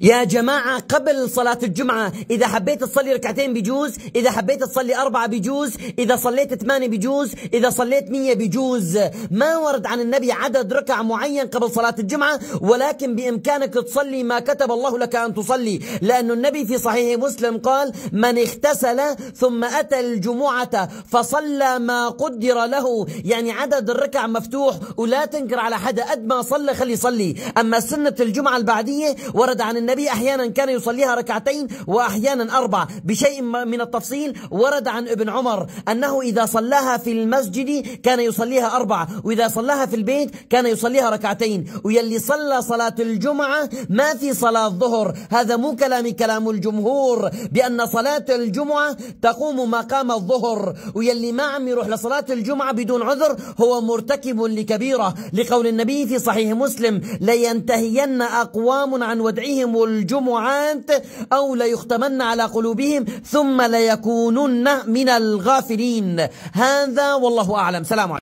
يا جماعة قبل صلاة الجمعة إذا حبيت تصلي ركعتين بجوز إذا حبيت تصلي أربعة بجوز إذا صليت ثمانية بجوز إذا صليت مية بجوز ما ورد عن النبي عدد ركع معين قبل صلاة الجمعة ولكن بإمكانك تصلي ما كتب الله لك أن تصلي لأن النبي في صحيح مسلم قال من اغتسل ثم أتى الجمعة فصلى ما قدر له يعني عدد الركع مفتوح ولا تنكر على حدا قد ما صلى خلي يصلي أما سنة الجمعة البعدية ورد عن النبي أحيانا كان يصليها ركعتين وأحيانا أربع بشيء من التفصيل ورد عن ابن عمر أنه إذا صلاها في المسجد كان يصليها أربع وإذا صلاها في البيت كان يصليها ركعتين ويلي صلى صلاة الجمعة ما في صلاة الظهر هذا مو كلامي كلام الجمهور بأن صلاة الجمعة تقوم مقام الظهر ويلي ما عم يروح لصلاة الجمعة بدون عذر هو مرتكب لكبيرة لقول النبي في صحيح مسلم لينتهين أقوام عن ودعهم الجمعات أو ليختمن على قلوبهم ثم ليكونن من الغافلين هذا والله أعلم سلام عليكم